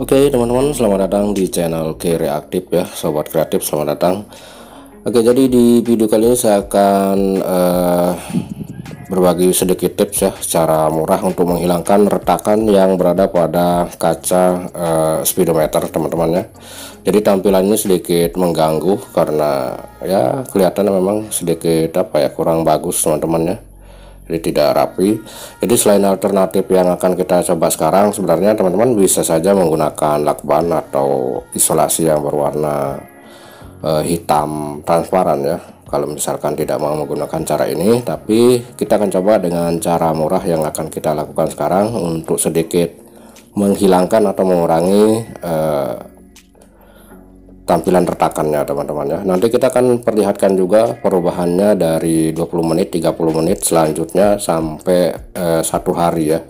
Oke okay, teman-teman selamat datang di channel G Reaktif ya sobat kreatif selamat datang Oke okay, jadi di video kali ini saya akan uh, berbagi sedikit tips ya cara murah untuk menghilangkan retakan yang berada pada kaca uh, speedometer teman-teman ya jadi tampilannya sedikit mengganggu karena ya kelihatan memang sedikit apa ya kurang bagus teman-teman ya jadi tidak rapi jadi selain alternatif yang akan kita coba sekarang sebenarnya teman-teman bisa saja menggunakan lakban atau isolasi yang berwarna eh, hitam transparan ya kalau misalkan tidak mau menggunakan cara ini tapi kita akan coba dengan cara murah yang akan kita lakukan sekarang untuk sedikit menghilangkan atau mengurangi eh, tampilan retakannya teman-teman ya nanti kita akan perlihatkan juga perubahannya dari 20 menit 30 menit selanjutnya sampai eh, satu hari ya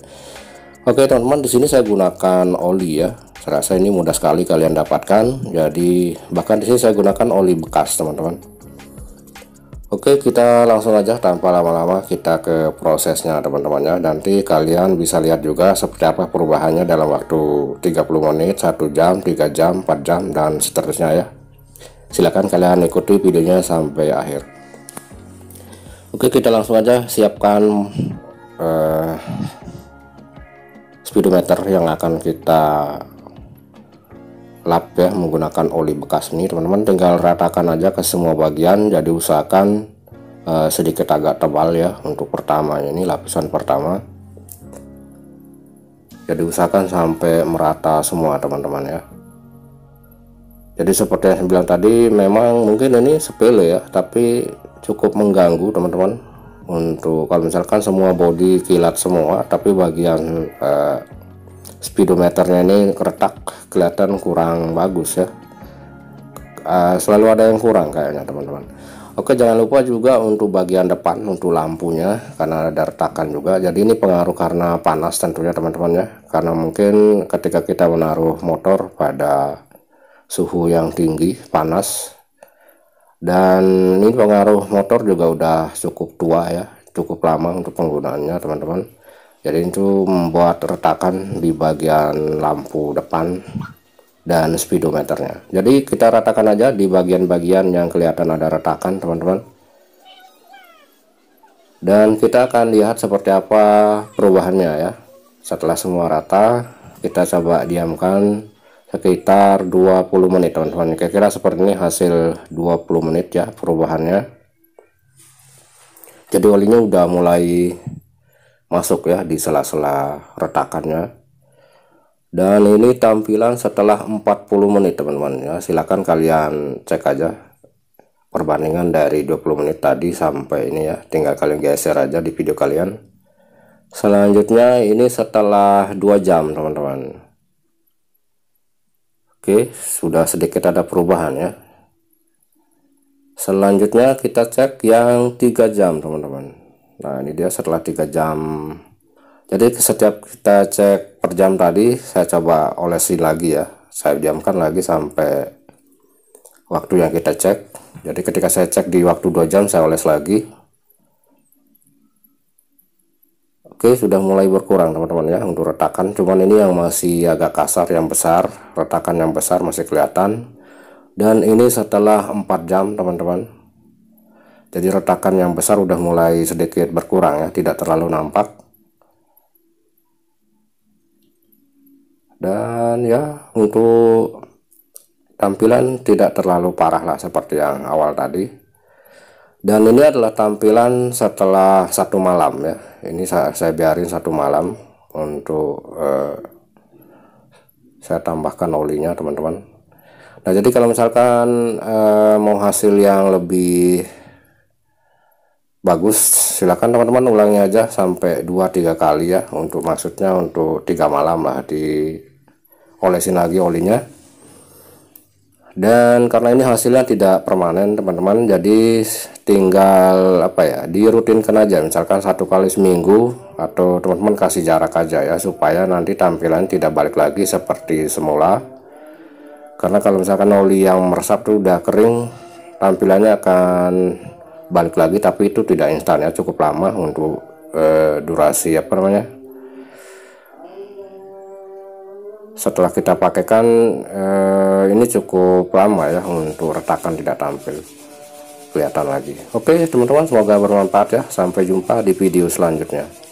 Oke teman-teman di sini saya gunakan oli ya saya rasa ini mudah sekali kalian dapatkan jadi bahkan di sini saya gunakan oli bekas teman-teman Oke kita langsung aja tanpa lama-lama kita ke prosesnya teman temannya nanti kalian bisa lihat juga seperti apa perubahannya dalam waktu 30 menit 1 jam 3 jam 4 jam dan seterusnya ya silahkan kalian ikuti videonya sampai akhir Oke kita langsung aja siapkan uh, speedometer yang akan kita lap ya menggunakan oli bekas ini teman-teman tinggal ratakan aja ke semua bagian jadi usahakan uh, sedikit agak tebal ya untuk pertama ini lapisan pertama jadi usahakan sampai merata semua teman-teman ya jadi seperti yang saya bilang tadi memang mungkin ini sepele ya tapi cukup mengganggu teman-teman untuk kalau misalkan semua body kilat semua tapi bagian uh, speedometernya ini retak kelihatan kurang bagus ya uh, selalu ada yang kurang kayaknya teman-teman Oke jangan lupa juga untuk bagian depan untuk lampunya karena ada retakan juga jadi ini pengaruh karena panas tentunya teman-teman ya karena mungkin ketika kita menaruh motor pada suhu yang tinggi panas dan ini pengaruh motor juga udah cukup tua ya cukup lama untuk penggunaannya teman-teman jadi itu membuat retakan di bagian lampu depan dan speedometernya jadi kita ratakan aja di bagian-bagian yang kelihatan ada retakan teman-teman dan kita akan lihat seperti apa perubahannya ya setelah semua rata kita coba diamkan sekitar 20 menit teman-teman kira-kira seperti ini hasil 20 menit ya perubahannya jadi olinya udah mulai masuk ya di sela-sela retakannya dan ini tampilan setelah 40 menit teman-teman ya silahkan kalian cek aja perbandingan dari 20 menit tadi sampai ini ya tinggal kalian geser aja di video kalian selanjutnya ini setelah 2 jam teman-teman Oke sudah sedikit ada perubahan ya selanjutnya kita cek yang 3 jam teman-teman nah ini dia setelah tiga jam jadi setiap kita cek per jam tadi saya coba olesi lagi ya saya diamkan lagi sampai waktu yang kita cek jadi ketika saya cek di waktu dua jam saya oles lagi Oke sudah mulai berkurang teman-teman ya untuk retakan cuman ini yang masih agak kasar yang besar retakan yang besar masih kelihatan dan ini setelah 4 jam teman-teman jadi retakan yang besar udah mulai sedikit berkurang ya tidak terlalu nampak dan ya untuk tampilan tidak terlalu parah lah seperti yang awal tadi dan ini adalah tampilan setelah satu malam ya ini saya, saya biarin satu malam untuk eh, saya tambahkan olinya teman-teman nah jadi kalau misalkan eh, mau hasil yang lebih bagus silakan teman-teman ulangi aja sampai dua tiga kali ya untuk maksudnya untuk tiga malam lah di olesin lagi olinya dan karena ini hasilnya tidak permanen teman-teman jadi tinggal apa ya dirutinkan aja misalkan satu kali seminggu atau teman-teman kasih jarak aja ya supaya nanti tampilan tidak balik lagi seperti semula karena kalau misalkan oli yang meresap tuh udah kering tampilannya akan balik lagi tapi itu tidak instan ya cukup lama untuk eh, durasi apa namanya setelah kita pakaikan eh, ini cukup lama ya untuk retakan tidak tampil kelihatan lagi oke teman-teman semoga bermanfaat ya sampai jumpa di video selanjutnya